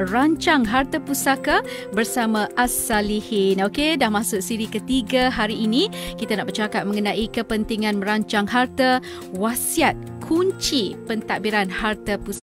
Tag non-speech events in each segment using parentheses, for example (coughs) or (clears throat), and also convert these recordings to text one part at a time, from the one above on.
rancang harta pusaka bersama As-Salihin. Okey, dah masuk siri ketiga hari ini. Kita nak bercakap mengenai kepentingan merancang harta wasiat kunci pentadbiran harta pusaka.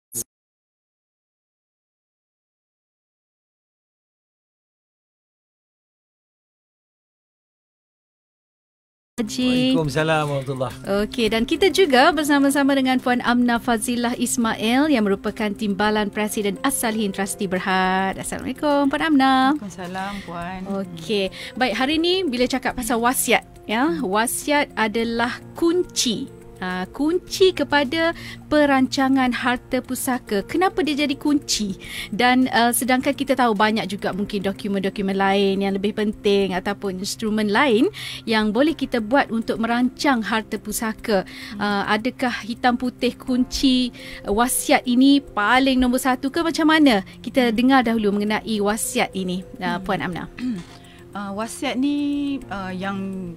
Haji. Waalaikumsalam warahmatullahi wabarakatuh. Okey dan kita juga bersama-sama dengan Puan Amna Fazilah Ismail yang merupakan timbalan Presiden Asal salihin Trusti Berhad. Assalamualaikum Puan Amna. Waalaikumsalam Puan. Okey. Baik hari ini bila cakap pasal wasiat ya. Wasiat adalah kunci uh, kunci kepada perancangan harta pusaka. Kenapa dia jadi kunci? Dan uh, sedangkan kita tahu banyak juga mungkin dokumen-dokumen lain yang lebih penting ataupun instrumen lain yang boleh kita buat untuk merancang harta pusaka. Uh, adakah hitam putih kunci wasiat ini paling nombor satu ke macam mana? Kita dengar dahulu mengenai wasiat ini, uh, Puan Amna. (clears throat) uh, wasiat ni uh, yang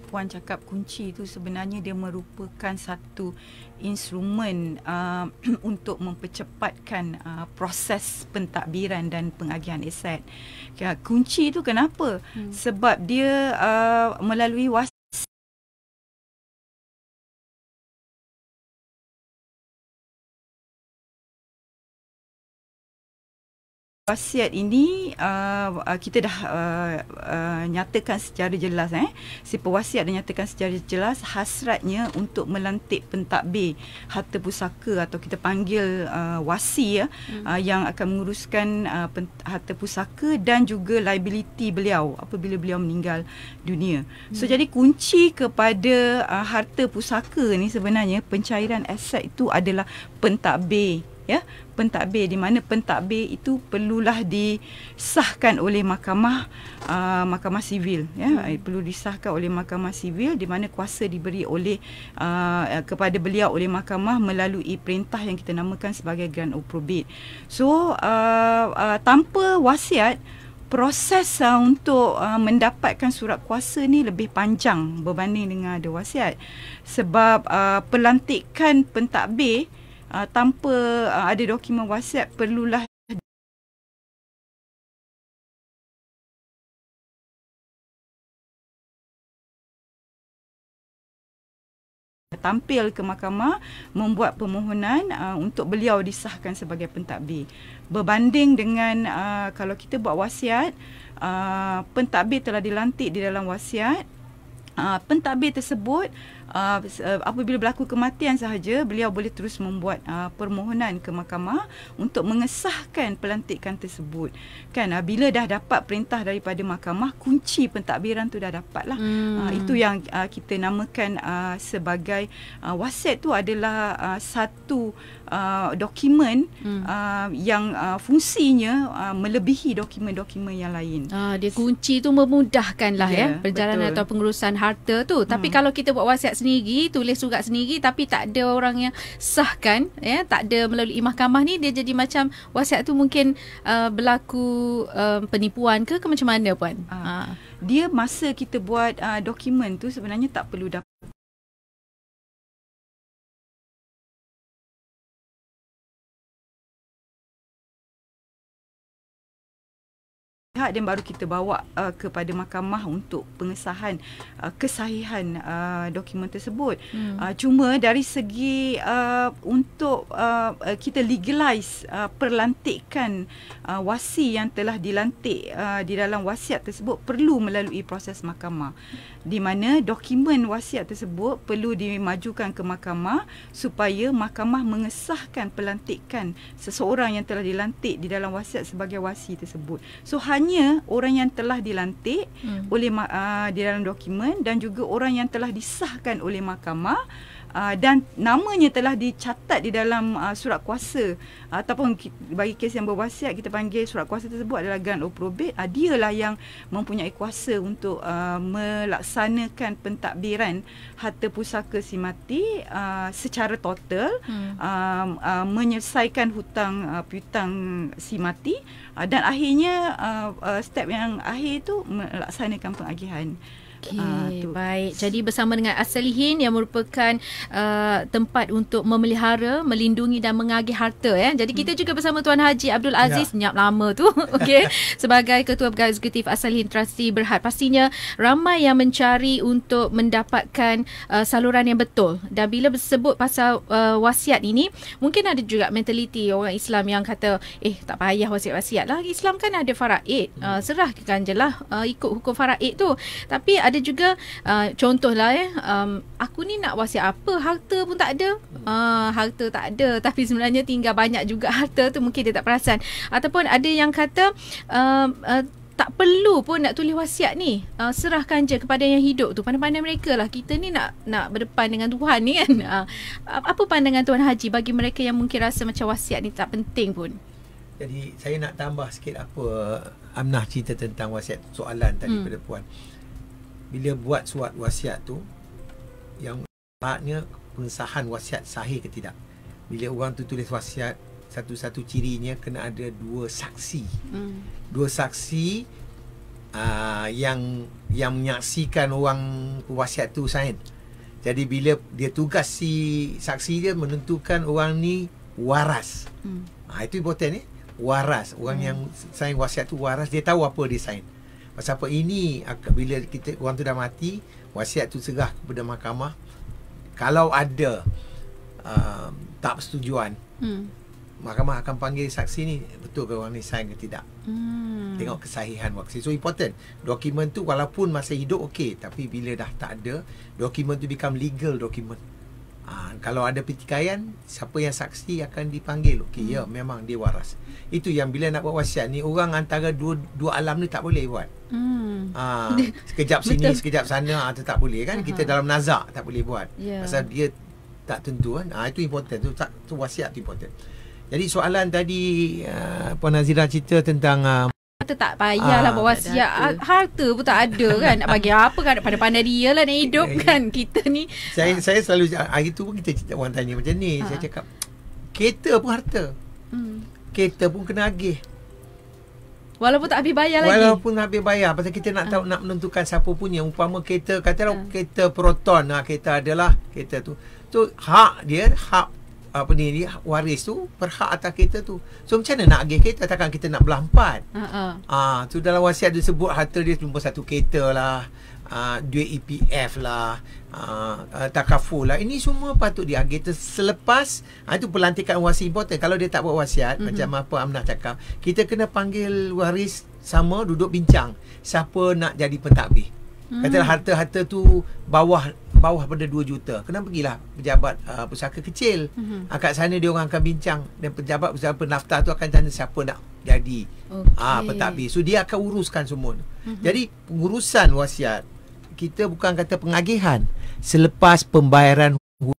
puan cakap kunci tu sebenarnya dia merupakan satu instrumen uh, (clears throat) untuk mempercepatkan uh, proses pentadbiran dan pengagihan aset. Okay, kunci tu kenapa? Hmm. Sebab dia uh, melalui was wasiat ini uh, uh, kita dah uh, uh, nyatakan secara jelas eh si pewasiat dah nyatakan secara jelas hasratnya untuk melantik pentadbir harta pusaka atau kita panggil uh, wasi ya hmm. uh, yang akan menguruskan uh, pent- harta pusaka dan juga liability beliau apabila beliau meninggal dunia. Hmm. So jadi kunci kepada uh, harta pusaka ni sebenarnya pencairan aset itu adalah pentadbir ya pentadbir di mana pentadbir itu perlulah disahkan oleh mahkamah uh, mahkamah sivil ya hmm. Eh, perlu disahkan oleh mahkamah sivil di mana kuasa diberi oleh uh, eh, kepada beliau oleh mahkamah melalui perintah yang kita namakan sebagai Grand of probate so uh, uh, tanpa wasiat proses uh, untuk uh, mendapatkan surat kuasa ni lebih panjang berbanding dengan ada wasiat sebab uh, pelantikan pentadbir uh, tanpa uh, ada dokumen WhatsApp perlulah tampil ke mahkamah membuat permohonan uh, untuk beliau disahkan sebagai pentadbir berbanding dengan uh, kalau kita buat wasiat uh, pentadbir telah dilantik di dalam wasiat uh, pentadbir tersebut uh, apabila berlaku kematian sahaja beliau boleh terus membuat uh, permohonan ke mahkamah untuk mengesahkan pelantikan tersebut kan uh, bila dah dapat perintah daripada mahkamah kunci pentadbiran tu dah dapatlah hmm. uh, itu yang uh, kita namakan uh, sebagai uh, wasiat tu adalah uh, satu uh, dokumen hmm. uh, yang uh, fungsinya uh, melebihi dokumen-dokumen yang lain. Ah, dia kunci tu memudahkanlah yeah, ya perjalanan betul. atau pengurusan harta tu. Tapi hmm. kalau kita buat wasiat sendiri, tulis surat sendiri tapi tak ada orang yang sahkan, ya, tak ada melalui mahkamah ni dia jadi macam wasiat tu mungkin uh, berlaku uh, penipuan ke ke macam mana puan? Ah. Ah. Dia masa kita buat uh, dokumen tu sebenarnya tak perlu dapat pihak dan baru kita bawa uh, kepada mahkamah untuk pengesahan uh, kesahihan uh, dokumen tersebut. Hmm. Uh, cuma dari segi uh, untuk uh, uh kita legalize uh, perlantikan uh, wasi yang telah dilantik uh, di dalam wasiat tersebut perlu melalui proses mahkamah di mana dokumen wasiat tersebut perlu dimajukan ke mahkamah supaya mahkamah mengesahkan pelantikan seseorang yang telah dilantik di dalam wasiat sebagai wasi tersebut. So hanya hanya orang yang telah dilantik hmm. oleh uh, di dalam dokumen dan juga orang yang telah disahkan oleh mahkamah Ah, dan namanya telah dicatat di dalam uh, surat kuasa ataupun bagi kes yang berwasiat kita panggil surat kuasa tersebut adalah grant of probate uh, dialah yang mempunyai kuasa untuk uh, melaksanakan pentadbiran harta pusaka si mati uh, secara total hmm. uh, uh, menyelesaikan hutang uh, piutang si mati uh, dan akhirnya uh, uh, step yang akhir itu melaksanakan pengagihan Okay uh, ah, baik. Jadi bersama dengan Asalihin yang merupakan uh, tempat untuk memelihara, melindungi dan mengagih harta eh. Jadi kita hmm. juga bersama Tuan Haji Abdul Aziz ya. nyap lama tu. (laughs) okay Sebagai Ketua Pegawai Eksekutif Asalihin Trusti Berhad. Pastinya ramai yang mencari untuk mendapatkan uh, saluran yang betul. Dan bila sebut pasal uh, wasiat ini, mungkin ada juga mentaliti orang Islam yang kata, "Eh, tak payah wasiat-wasiat lah. Islam kan ada faraid. Hmm. Uh, serahkan je lah uh, ikut hukum faraid tu." Tapi ada juga uh, lah eh um, aku ni nak wasiat apa harta pun tak ada uh, harta tak ada (laughs) tapi sebenarnya tinggal banyak juga harta tu mungkin dia tak perasan ataupun ada yang kata um, uh, tak perlu pun nak tulis wasiat ni. Uh, serahkan je kepada yang hidup tu. Pandai-pandai mereka lah. Kita ni nak nak berdepan dengan Tuhan ni (laughs) kan. Uh, apa pandangan Tuan Haji bagi mereka yang mungkin rasa macam wasiat ni tak penting pun? Jadi saya nak tambah sikit apa Amnah cerita tentang wasiat soalan tadi hmm. pada Puan bila buat surat wasiat tu yang syaratnya pengesahan wasiat sahih ke tidak bila orang tu tulis wasiat satu-satu cirinya kena ada dua saksi hmm. dua saksi uh, yang yang menyaksikan orang wasiat tu sahih jadi bila dia tugas si saksi dia menentukan orang ni waras hmm. ha, itu important ni eh? waras orang hmm. yang sign wasiat tu waras dia tahu apa dia sign pasal apa ini bila kita orang tu dah mati wasiat tu serah kepada mahkamah kalau ada um, tak persetujuan hmm. mahkamah akan panggil saksi ni betul ke orang ni sign ke tidak hmm. tengok kesahihan waksi so important dokumen tu walaupun masih hidup okey tapi bila dah tak ada dokumen tu become legal dokumen Ha, kalau ada pertikaian, siapa yang saksi akan dipanggil. Okey, hmm. ya memang dia waras. Itu yang bila nak buat wasiat ni, orang antara dua dua alam ni tak boleh buat. Hmm. Ha, (laughs) sekejap sini, Betul. sekejap sana, itu ah, tak boleh kan. Aha. Kita dalam nazak tak boleh buat. Yeah. Pasal dia tak tentu kan. Ha, itu important. Itu, tak, itu wasiat itu important. Jadi soalan tadi uh, Puan Nazira cerita tentang uh, kata tak payahlah ah, buat wasiat ha, harta. pun tak ada kan nak bagi apa kan pada pandai dia lah nak hidup eh. kan kita ni saya saya selalu hari tu pun kita cakap orang tanya macam ni ah. saya cakap kereta pun harta hmm. kereta pun kena agih Walaupun tak habis bayar Walaupun lagi. Walaupun tak habis bayar. Pasal kita nak ah. tahu, nak menentukan siapa punya. Umpama kereta, katalah uh. kereta Proton. lah kereta adalah kereta tu. Tu hak dia, hak apa ni ni waris tu berhak atas kereta tu. So macam mana nak agih kereta takkan kita nak belah empat. Uh-uh. Ha, ha. Ah ha, tu dalam wasiat dia sebut harta dia cuma satu kereta lah. Ah, duit EPF lah. Uh, takaful lah Ini semua patut dia kita Selepas uh, Itu pelantikan wasi important Kalau dia tak buat wasiat mm-hmm. Macam apa Amnah cakap Kita kena panggil waris Sama duduk bincang Siapa nak jadi pentadbir Hmm. Katalah harta-harta tu bawah bawah pada 2 juta. Kenapa pergilah pejabat uh, pusaka kecil. Hmm. Akak ah, sana dia orang akan bincang dan pejabat pusaka penafta tu akan tanya siapa nak jadi. Okay. Ah ha, pentadbir. So dia akan uruskan semua. Hmm. Jadi pengurusan wasiat kita bukan kata pengagihan selepas pembayaran hutang.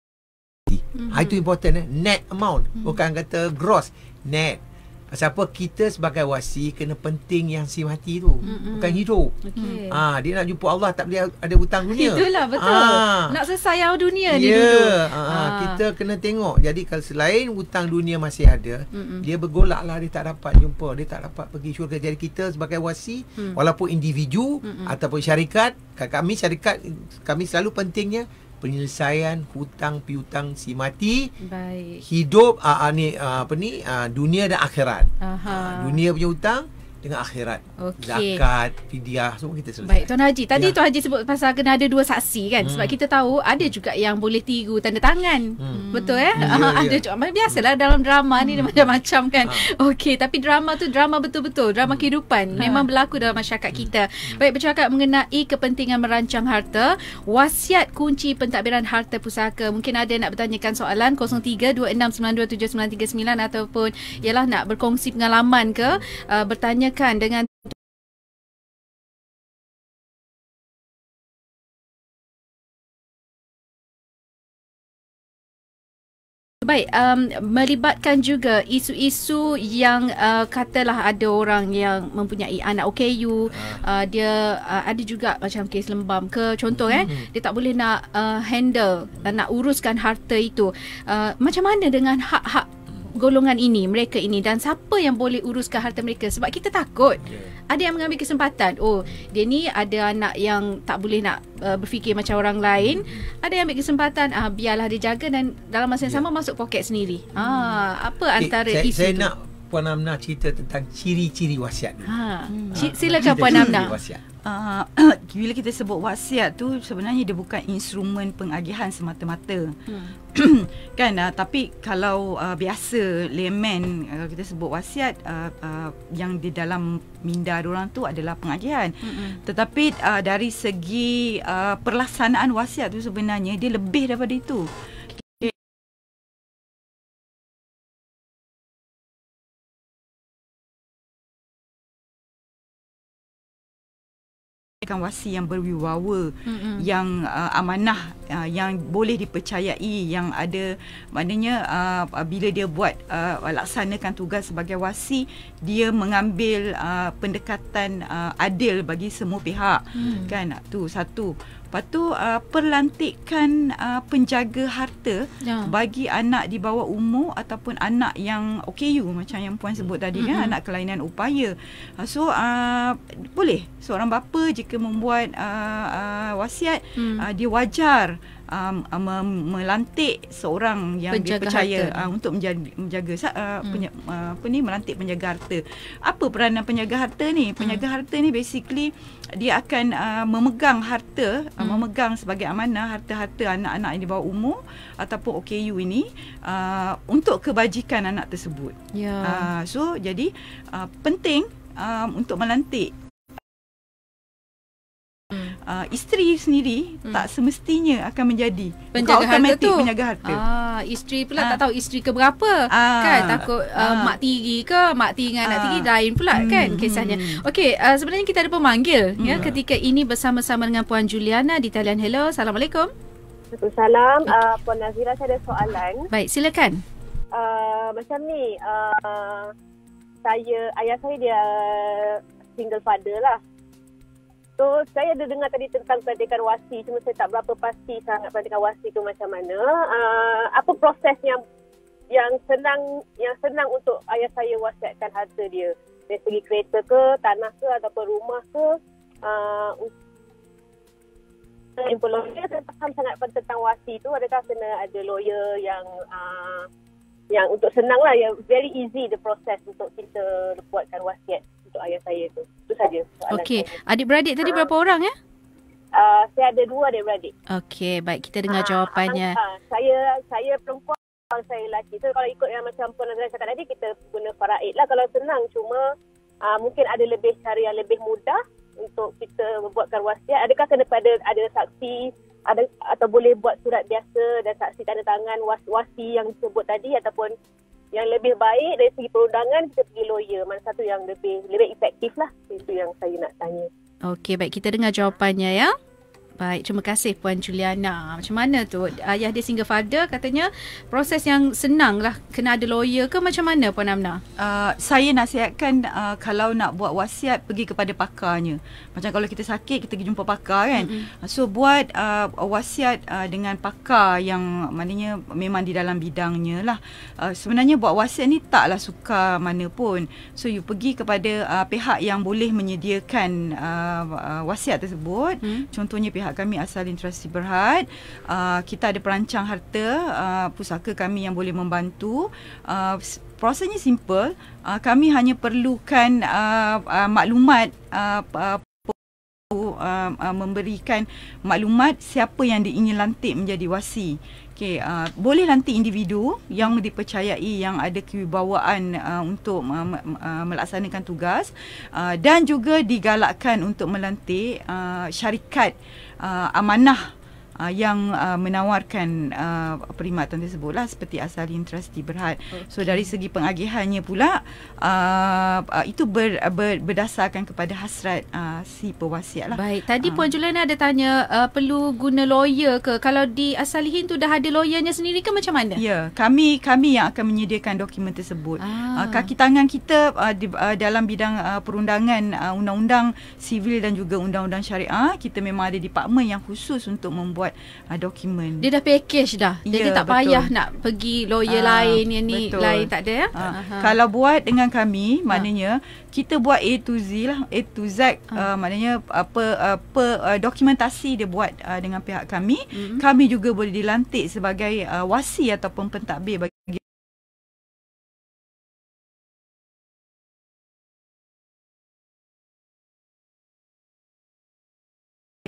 Hmm. Ha, itu important eh net amount hmm. bukan kata gross net. Hmm. Pasal apa kita sebagai wasi kena penting yang si mati tu Mm-mm. bukan hidup. Okay. Ha ah, dia nak jumpa Allah tak boleh ada hutang dunia. Itulah betul. Ha. Nak sesayang dunia yeah. dia hidup. Ha. Ha. kita kena tengok. Jadi kalau selain hutang dunia masih ada, Mm-mm. dia bergolaklah dia tak dapat jumpa, dia tak dapat pergi syurga. Jadi kita sebagai wasi mm. walaupun individu Mm-mm. ataupun syarikat, kami syarikat kami selalu pentingnya penyelesaian hutang piutang si mati baik hidup uh, uh, ni uh, apa ni uh, dunia dan akhirat Uh, dunia punya hutang dengan akhirat. Okay. Zakat, fidyah semua kita selesai. Baik Tuan Haji, tadi ya. Tuan Haji sebut pasal kena ada dua saksi kan hmm. sebab kita tahu ada juga yang boleh tiru tanda tangan. Hmm. Betul eh? Ya, ya. (laughs) Ada ya. juga biasalah dalam drama ni hmm. macam-macam kan. Ha. Okey, tapi drama tu drama betul-betul, drama hmm. kehidupan ha. memang berlaku dalam masyarakat hmm. kita. Hmm. Baik bercakap mengenai kepentingan merancang harta, wasiat kunci pentadbiran harta pusaka. Mungkin ada yang nak bertanyakan soalan 0326927939 ataupun ialah nak berkongsi pengalaman ke hmm. uh, bertanya menekan dengan Baik, um, melibatkan juga isu-isu yang uh, katalah ada orang yang mempunyai anak OKU, uh, ah. uh, dia uh, ada juga macam kes lembam ke contoh mm-hmm. eh, hmm. dia tak boleh nak uh, handle, nak uruskan harta itu. Uh, macam mana dengan hak-hak golongan ini, mereka ini dan siapa yang boleh uruskan harta mereka sebab kita takut. Yeah. Ada yang mengambil kesempatan. Oh, dia ni ada anak yang tak boleh nak uh, berfikir macam orang lain. mm Ada yang ambil kesempatan, ah uh, biarlah dia jaga dan dalam masa yang yeah. sama masuk poket sendiri. Mm-hmm. Ah, apa eh, antara saya, isu saya tu? nak Puan Amna cerita tentang ciri-ciri wasiat. Ha. Hmm. Silakan Puan Amna. Ciri wasiat uh, (coughs) bila kita sebut wasiat tu sebenarnya dia bukan instrumen pengagihan semata-mata. Hmm. (coughs) kan uh, tapi kalau uh, biasa layman uh, kita sebut wasiat uh, uh, yang di dalam minda orang tu adalah pengagihan. Hmm. Tetapi uh, dari segi uh, perlaksanaan wasiat tu sebenarnya dia lebih daripada itu. kan wasi yang berwibawa mm-hmm. yang uh, amanah uh, yang boleh dipercayai yang ada maknanya uh, bila dia buat uh, laksanakan tugas sebagai wasi dia mengambil uh, pendekatan uh, adil bagi semua pihak mm. kan tu satu Lepas tu uh, perlantikan uh, penjaga harta ya. bagi anak di bawah umur ataupun anak yang OKU macam yang puan sebut tadi mm-hmm. kan anak kelainan upaya. Uh, so uh, boleh seorang bapa jika membuat uh, uh, wasiat mm. uh, dia wajar um, um, melantik seorang yang penjaga dia percaya Uh, untuk menjaga, menjaga uh, hmm. penya, uh, apa ni melantik penjaga harta. Apa peranan penjaga harta ni? Penjaga hmm. harta ni basically dia akan uh, memegang harta, uh, hmm. uh, memegang sebagai amanah harta-harta anak-anak yang di bawah umur ataupun OKU ini uh, untuk kebajikan anak tersebut. Ya. Uh, so jadi uh, penting um, untuk melantik uh, isteri sendiri hmm. tak semestinya akan menjadi penjaga harta tu. penjaga harta. Ah, isteri pula ah. tak tahu isteri ke berapa ah. kan takut uh, mak tiri ke mak tiri dengan anak ah. tiri lain pula kan, hmm. kan kisahnya. Okey, uh, sebenarnya kita ada pemanggil ya, hmm. ya ketika ini bersama-sama dengan puan Juliana di talian hello. Assalamualaikum. Assalamualaikum. Uh, puan Nazira saya ada soalan. Baik, silakan. Uh, macam ni, uh, saya ayah saya dia single father lah. So saya ada dengar tadi tentang pelantikan wasi cuma saya tak berapa pasti sangat pelantikan wasi tu macam mana. Uh, apa proses yang yang senang yang senang untuk ayah saya wasiatkan harta dia dari segi kereta ke tanah ke ataupun rumah ke uh, ah, untuk saya faham sangat tentang wasi tu adakah kena ada lawyer yang uh, yang untuk senang lah yang very easy the process untuk kita buatkan wasiat untuk ayah saya tu itu saja. Okey. Adik-beradik tadi ha. berapa orang ya? Uh, saya ada dua adik-beradik. Okey. Baik. Kita dengar ha. jawapannya. Ha. Saya saya perempuan. Kalau saya lelaki. So kalau ikut yang macam Puan Azrael cakap tadi. Kita guna faraid lah. Kalau senang. Cuma uh, mungkin ada lebih cara yang lebih mudah. Untuk kita membuatkan wasiat. Adakah kena pada ada saksi ada atau boleh buat surat biasa dan saksi tanda tangan was, wasi yang disebut tadi ataupun yang lebih baik dari segi perundangan kita pergi lawyer mana satu yang lebih lebih efektif lah itu yang saya nak tanya okey baik kita dengar jawapannya ya Baik, terima kasih Puan Juliana. Macam mana tu? Ayah dia single father katanya proses yang senang lah. Kena ada lawyer ke macam mana Puan Amna? Uh, saya nasihatkan uh, ah, kalau nak buat wasiat pergi kepada pakarnya. Macam kalau kita sakit kita pergi jumpa pakar kan. Mm-hmm. So buat uh, wasiat uh, dengan pakar yang maknanya memang di dalam bidangnya lah. Uh, sebenarnya buat wasiat ni taklah suka mana pun. So you pergi kepada uh, pihak yang boleh menyediakan uh, wasiat tersebut. Mm-hmm. Contohnya pihak kami asal Interasi Berhad. Uh, kita ada perancang harta, uh, pusaka kami yang boleh membantu. Uh, prosesnya simple. Uh, kami hanya perlukan uh, uh, maklumat uh, uh, Uh, uh, memberikan maklumat siapa yang diingin lantik menjadi wasi. Okay, uh, boleh lantik individu yang dipercayai yang ada kewibawaan uh, untuk uh, uh, melaksanakan tugas uh, dan juga digalakkan untuk melantik uh, syarikat uh, uh, amanah uh, yang uh, menawarkan uh, perkhidmatan tersebutlah seperti Asalin Trusti Berhad. Okay. So dari segi pengagihannya pula uh, uh, itu ber, ber, berdasarkan kepada hasrat uh, si pewasiat lah. Baik, tadi uh. Puan Juliana ada tanya uh, perlu guna lawyer ke kalau di Asalihin tu dah ada lawyernya sendiri ke macam mana? Ya, kami kami yang akan menyediakan dokumen tersebut. Ah. Uh, kaki tangan kita uh, di, uh, dalam bidang uh, perundangan uh, undang-undang sivil dan juga undang-undang syariah, kita memang ada department yang khusus untuk membuat buat uh, ah, dokumen. Dia dah package dah. Jadi ya, tak betul. payah nak pergi lawyer uh, lain yang ni betul. lain tak ada ya. Uh, uh-huh. Kalau buat dengan kami maknanya uh. kita buat A to Z lah, A to Z uh. Uh, maknanya apa apa uh, uh, dokumentasi dia buat uh, dengan pihak kami, mm-hmm. kami juga boleh dilantik sebagai uh, wasi ataupun pentadbir bagi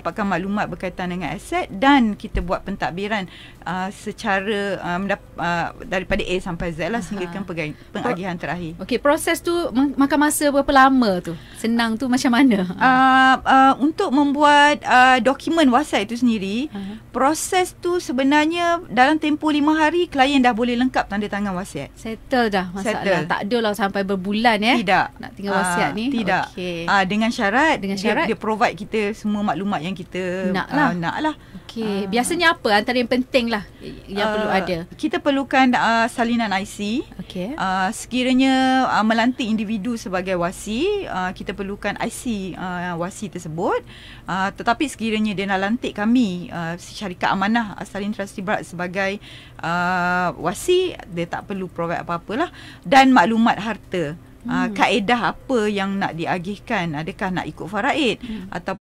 dapatkan maklumat berkaitan dengan aset dan kita buat pentadbiran uh, secara um, uh, da, uh, daripada A sampai Z lah sehingga kan pengagihan terakhir. Okey, proses tu makan masa berapa lama tu? senang tu macam mana? Uh, uh, untuk membuat uh, dokumen WhatsApp itu sendiri, uh-huh. proses tu sebenarnya dalam tempoh lima hari, klien dah boleh lengkap tanda tangan WhatsApp. Settle dah masalah. Settle. Tak adalah sampai berbulan ya? Eh, tidak. Nak tinggal uh, ni? Tidak. Okay. Uh, dengan syarat, dengan syarat? Dia, dia provide kita semua maklumat yang kita nak lah. Uh, nak lah. Okey, uh, biasanya apa antara yang penting lah yang uh, perlu ah, ada? Kita perlukan uh, salinan IC. Okey. Uh, sekiranya uh, melantik individu sebagai wasi, uh, kita perlukan IC uh, wasi tersebut. Uh, tetapi sekiranya dia nak lantik kami, uh, syarikat amanah Salin Trusty Barat sebagai uh, wasi, dia tak perlu provide apa-apalah. Dan maklumat harta. Hmm. kaedah apa yang nak diagihkan? Adakah nak ikut faraid? Hmm. Atau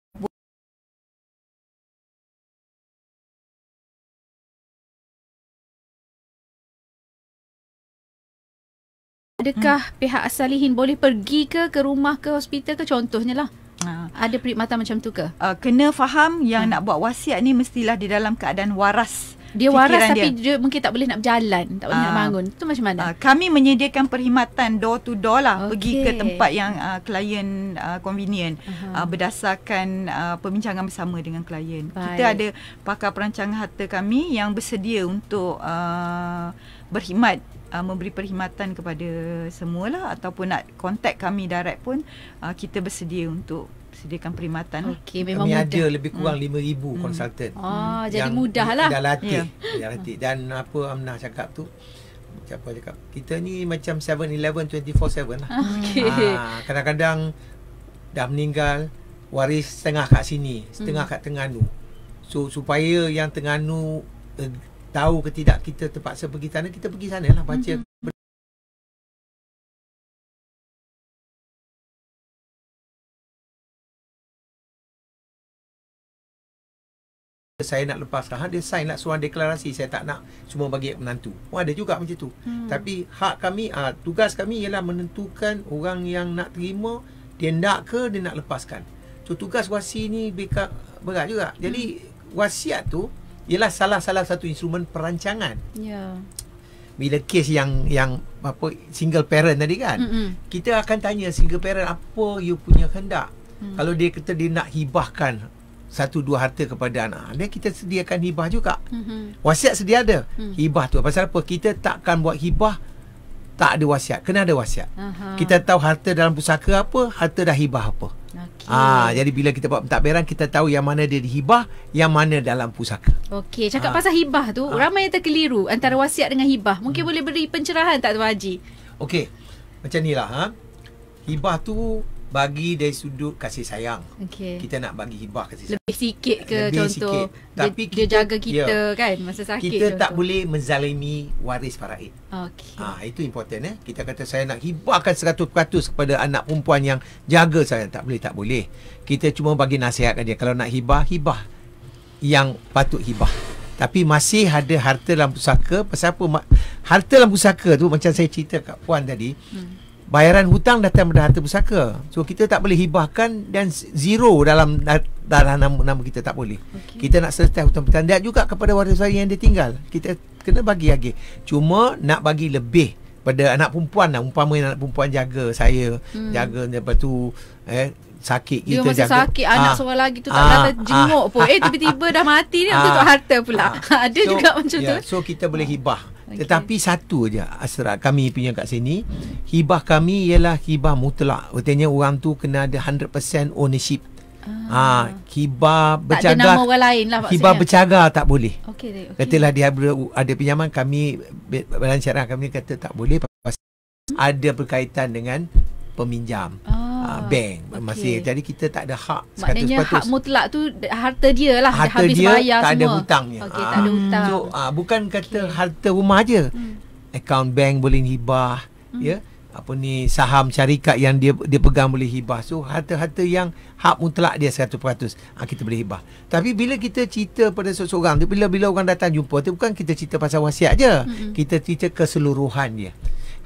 adakah hmm. pihak asalihin boleh pergi ke ke rumah ke hospital ke contohnya lah Ha. Ada perkhidmatan macam tu ke? Uh, kena faham yang ha. nak buat wasiat ni mestilah di dalam keadaan waras dia waras tapi dia. mungkin tak boleh nak berjalan tak boleh uh, nak ah. bangun Itu macam mana uh, kami menyediakan perkhidmatan door to door lah okay. pergi ke tempat yang klien ah, uh, convenient uh-huh. uh, berdasarkan uh, perbincangan bersama dengan klien kita ada pakar perancangan harta kami yang bersedia untuk uh, berkhidmat Uh, memberi perkhidmatan kepada semualah ataupun nak contact kami direct pun uh, kita bersedia untuk sediakan perkhidmatan. Okey, memang Kami mudah. ada lebih kurang hmm. 5000 konsultan. Hmm. Ah, yang jadi mudahlah. Ya. Dah latih. Yeah. Dah latih. Dan apa Amnah cakap tu? Siapa cakap? Kita ni macam 7-Eleven 24/7 lah. Ah, okey. Ah, kadang-kadang dah meninggal waris setengah kat sini, setengah hmm. kat Terengganu. So supaya yang Terengganu uh, tahu ke tidak kita terpaksa pergi sana, kita pergi sana lah baca hmm. saya nak lepas lah. Ha, dia sign nak lah surat deklarasi. Saya tak nak semua bagi menantu. Oh, ada juga macam tu. Hmm. Tapi hak kami, ha, tugas kami ialah menentukan orang yang nak terima, dia nak ke, dia nak lepaskan. So, tugas wasi ni berat, juga. Hmm. Jadi, wasiat tu ialah salah-salah satu instrumen perancangan. Ya. Yeah. Bila kes yang yang apa single parent tadi kan. Mm-hmm. Kita akan tanya single parent apa you punya hendak. Mm. Kalau dia kata dia nak hibahkan satu dua harta kepada anak. Dan kita sediakan hibah juga. Mm-hmm. Wasiat sedia ada. Mm. Hibah tu pasal apa? Kita takkan buat hibah tak ada wasiat. Kena ada wasiat. Uh-huh. Kita tahu harta dalam pusaka apa, harta dah hibah apa. Okay. Ah, jadi bila kita buat pentadbiran kita tahu yang mana dia dihibah, yang mana dalam pusaka. Okey, cakap ah. pasal hibah tu, ah. ramai yang terkeliru antara hmm. wasiat dengan hibah. Mungkin hmm. boleh beri pencerahan tak Tuan Haji? Okey. Macam nilah ha. Hibah tu bagi dari sudut kasih sayang. Okay. Kita nak bagi hibah kasih sayang. Lebih sikit ke Lebih contoh sikit. Tapi dia, kita, dia jaga kita yeah. kan masa sakit. Kita contoh. tak boleh menzalimi waris faraid. Okey. Ah ha, itu important eh. Kita kata saya nak hibahkan 100% kepada anak perempuan yang jaga saya tak boleh tak boleh. Kita cuma bagi nasihat kepada dia kalau nak hibah hibah yang patut hibah. Tapi masih ada harta dalam pusaka, pasal apa? Harta dalam pusaka tu macam saya cerita kat puan tadi. Hmm bayaran hutang datang daripada harta pusaka. So kita tak boleh hibahkan dan zero dalam darah nama, nama kita tak boleh. Okay. Kita nak selesai hutang pertandaan juga kepada waris waris yang ditinggal. Kita kena bagi lagi. Cuma nak bagi lebih pada anak perempuan lah. Umpama anak perempuan jaga saya. Hmm. Jaga lepas tu eh, sakit kita dia masih jaga. sakit anak ah. seorang lagi tu tak ah. datang jenguk ah. pun eh tiba-tiba dah mati ni (laughs) ah. untuk harta pula ah. (laughs) ada so, juga macam yeah. tu so kita boleh hibah tetapi satu aja asrak kami punya kat sini, hibah kami ialah hibah mutlak. Artinya orang tu kena ada 100% ownership. Ah, ha, hibah bercaga. Tak ada nama lah Hibah bercaga tak boleh. Okey, okey. Katalah dia ada pinjaman kami badan kami kata tak boleh pasal hmm. ada berkaitan dengan peminjam. Ah uh, bank okay. masih jadi kita tak ada hak maknanya 100%. hak mutlak tu harta dia lah harta habis dia bayar tak semua. ada hutangnya okay, uh, ah, tak ada hutang so, uh, bukan kata okay. harta rumah aja hmm. account bank boleh hibah hmm. ya apa ni saham syarikat yang dia dia pegang boleh hibah so harta-harta yang hak mutlak dia 100% ha, kita boleh hibah tapi bila kita cerita pada seseorang bila bila orang datang jumpa tu bukan kita cerita pasal wasiat je mm-hmm. kita cerita keseluruhan dia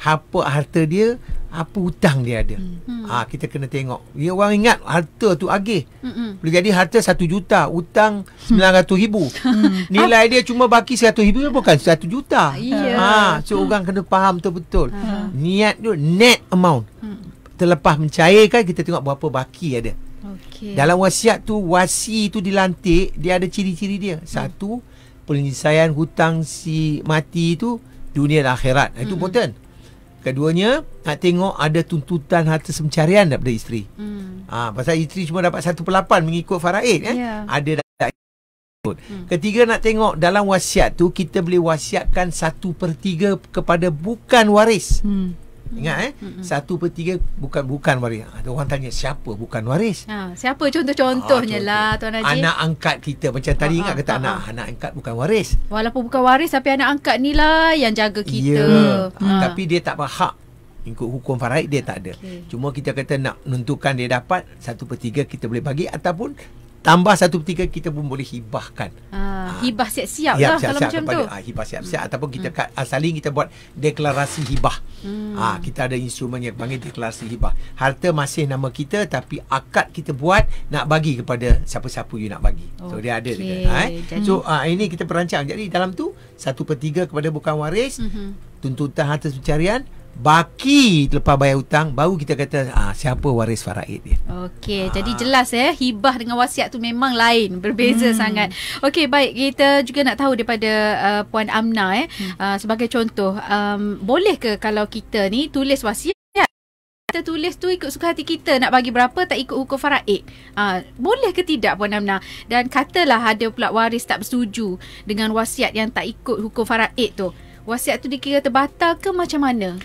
apa harta dia apa hutang dia ada hmm. ha, kita kena tengok dia ya, orang ingat harta tu agih hmm. boleh jadi harta satu juta hutang ratus ribu (laughs) hmm. nilai dia cuma baki 100 ribu bukan satu juta yeah. ha, ah, so hmm. orang kena faham tu betul hmm. niat tu net amount hmm. terlepas mencairkan kita tengok berapa baki ada okay. dalam wasiat tu wasi tu dilantik dia ada ciri-ciri dia hmm. satu hmm. penyelesaian hutang si mati tu dunia dan akhirat itu hmm. important Keduanya Nak tengok ada tuntutan harta semcarian daripada isteri hmm. ha, Pasal isteri cuma dapat 1.8 mengikut faraid eh? Yeah. Ada tak hmm. Ketiga nak tengok dalam wasiat tu Kita boleh wasiatkan 1 per 3 kepada bukan waris hmm. Hmm. Ingat eh hmm. Satu per tiga bukan, bukan waris Ada orang tanya siapa bukan waris ha, Siapa contoh-contohnya ha, ah, lah Tuan Haji Anak angkat kita Macam tadi ha, ingat ha, kata ha, anak ha. Anak angkat bukan waris Walaupun bukan waris Tapi anak angkat ni lah yang jaga ya. kita ya. ha. Tapi dia tak berhak Ikut hukum faraid dia tak ada okay. Cuma kita kata nak menentukan dia dapat Satu per tiga kita boleh bagi Ataupun tambah satu ketiga kita pun boleh hibahkan. Ah, ha, hibah siap-siap lah siap-siap kalau macam tu. ha, hibah siap-siap hmm. ataupun kita hmm. kat asaling ah, kita buat deklarasi hibah. Hmm. Ah, ha, kita ada instrumen yang panggil deklarasi hibah. Harta masih nama kita tapi akad kita buat nak bagi kepada siapa-siapa you nak bagi. So dia ada dekat. Ha, eh. So ah, ha, ini kita perancang. Jadi dalam tu 1/3 kepada bukan waris. Hmm. Tuntutan harta pencarian baki lepas bayar hutang baru kita kata ah, siapa waris faraid dia. Okey, ah. jadi jelas ya eh, hibah dengan wasiat tu memang lain, berbeza hmm. sangat. Okey, baik kita juga nak tahu daripada uh, puan Amna eh hmm. uh, sebagai contoh um, boleh ke kalau kita ni tulis wasiat kita tulis tu ikut suka hati kita nak bagi berapa tak ikut hukum faraid. Uh, boleh ke tidak puan Amna? Dan katalah ada pula waris tak bersetuju dengan wasiat yang tak ikut hukum faraid tu. Wasiat tu dikira terbatal ke macam mana?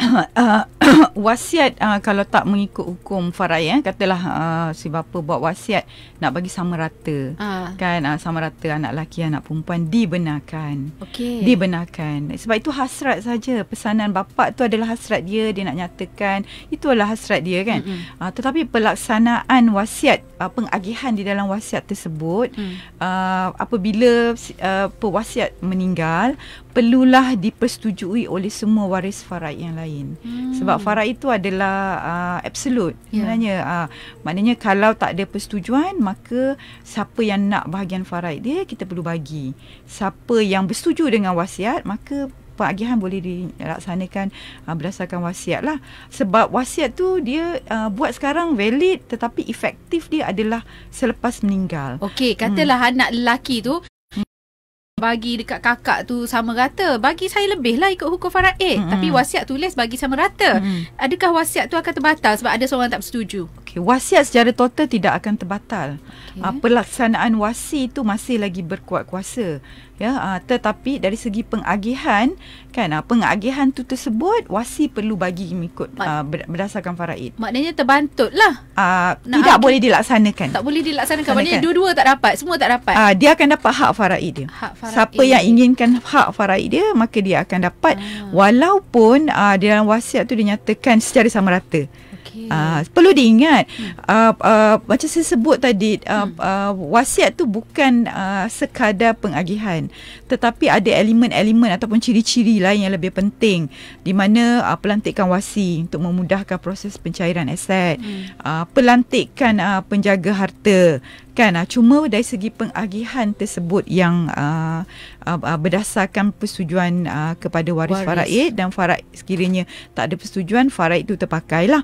uh, (coughs) (coughs) wasiat uh, kalau tak mengikut hukum faraid eh katalah uh, si bapa buat wasiat nak bagi sama rata uh. kan uh, sama rata anak lelaki anak perempuan dibenarkan okey dibenarkan sebab itu hasrat saja pesanan bapa tu adalah hasrat dia dia nak nyatakan itulah hasrat dia kan mm-hmm. uh, tetapi pelaksanaan wasiat uh, pengagihan di dalam wasiat tersebut mm. uh, apabila uh, pewasiat meninggal perlulah dipersetujui oleh semua waris faraid yang lain hmm. sebab faraid itu adalah uh, absolute yeah. sebenarnya uh, maknanya kalau tak ada persetujuan maka siapa yang nak bahagian faraid dia kita perlu bagi siapa yang bersetuju dengan wasiat maka pengagihan boleh dilaksanakan uh, berdasarkan wasiat lah sebab wasiat tu dia uh, buat sekarang valid tetapi efektif dia adalah selepas meninggal Okey, katalah hmm. anak lelaki tu bagi dekat kakak tu sama rata. Bagi saya lebih lah ikut hukum faraid. Mm-hmm. Tapi wasiat tulis bagi sama rata. Mm-hmm. Adakah wasiat tu akan terbatal sebab ada seorang tak setuju? Okay, wasiat secara total tidak akan terbatal. Okay. Uh, ah, pelaksanaan wasi itu masih lagi berkuat kuasa. Ya, uh, tetapi dari segi pengagihan, kan, uh, pengagihan itu tersebut wasi perlu bagi mengikut uh, berdasarkan faraid. Maknanya terbantut lah. Uh, tidak boleh dilaksanakan. Tak boleh dilaksanakan. Maknanya dua-dua tak dapat. Semua tak dapat. Uh, dia akan dapat hak faraid dia. Hak faraid. Siapa yang inginkan hak faraid dia, maka dia akan dapat. Uh. Walaupun uh, dalam wasiat itu dinyatakan secara sama rata okay. uh, perlu diingat hmm. uh, uh, macam saya sebut tadi uh, hmm. uh, wasiat tu bukan uh, sekadar pengagihan tetapi ada elemen-elemen ataupun ciri-ciri lain yang lebih penting di mana uh, pelantikan wasi untuk memudahkan proses pencairan aset hmm. uh, pelantikan uh, penjaga harta kan cuma dari segi pengagihan tersebut yang uh, uh, berdasarkan persetujuan uh, kepada waris, waris. faraid dan faraid sekiranya tak ada persetujuan faraid itu terpakailah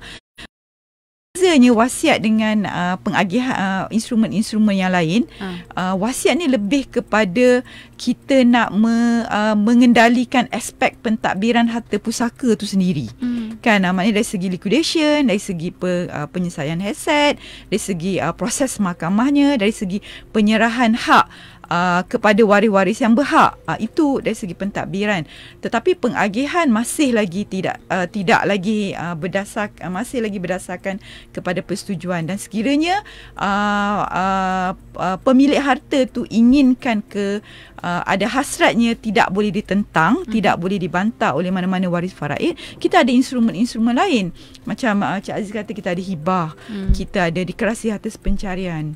Bezanya wasiat dengan uh, pengagih uh, instrumen-instrumen yang lain, ha. uh, wasiat ni lebih kepada kita nak me, uh, mengendalikan aspek pentadbiran harta pusaka tu sendiri. Hmm. Kan, uh, maknanya dari segi liquidation, dari segi pe, uh, penyelesaian aset, dari segi uh, proses mahkamahnya, dari segi penyerahan hak uh, kepada waris-waris yang berhak. Uh, itu dari segi pentadbiran. Tetapi pengagihan masih lagi tidak uh, tidak lagi uh, berdasar uh, masih lagi berdasarkan kepada persetujuan dan sekiranya uh, uh, uh, pemilik harta tu inginkan ke Uh, ada hasratnya tidak boleh ditentang, hmm. tidak boleh dibantah oleh mana-mana waris faraid. Kita ada instrumen-instrumen lain. Macam uh, Cik Aziz kata kita ada hibah, hmm. kita ada dikerasi harta sepencarian